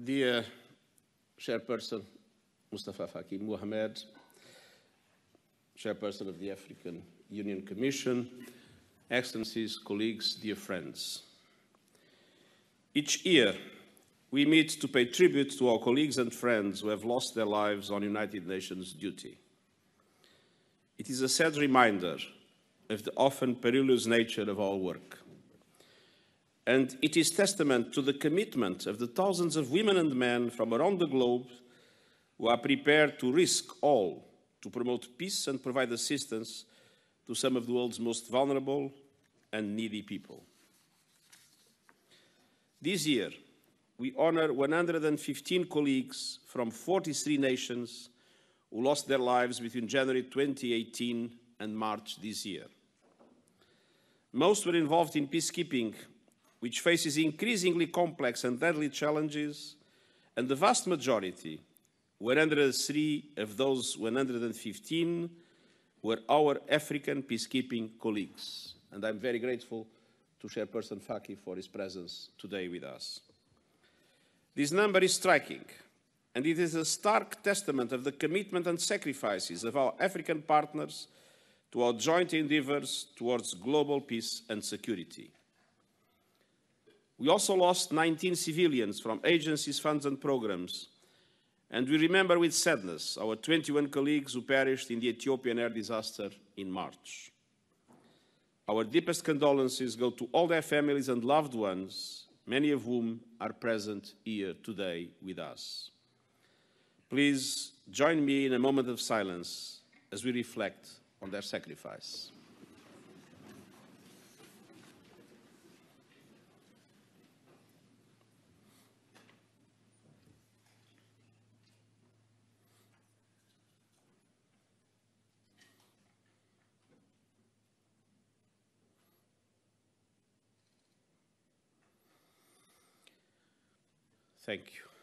Dear Chairperson Mustafa Faki Mohamed, Chairperson of the African Union Commission, Excellencies, colleagues, dear friends. Each year, we meet to pay tribute to our colleagues and friends who have lost their lives on United Nations duty. It is a sad reminder of the often perilous nature of our work. And it is testament to the commitment of the thousands of women and men from around the globe who are prepared to risk all to promote peace and provide assistance to some of the world's most vulnerable and needy people. This year, we honor 115 colleagues from 43 nations who lost their lives between January 2018 and March this year. Most were involved in peacekeeping which faces increasingly complex and deadly challenges, and the vast majority, 103 of those 115, were our African peacekeeping colleagues. And I'm very grateful to Chairperson Faki for his presence today with us. This number is striking, and it is a stark testament of the commitment and sacrifices of our African partners to our joint endeavours towards global peace and security. We also lost 19 civilians from agencies, funds and programs. And we remember with sadness our 21 colleagues who perished in the Ethiopian air disaster in March. Our deepest condolences go to all their families and loved ones, many of whom are present here today with us. Please join me in a moment of silence as we reflect on their sacrifice. Thank you.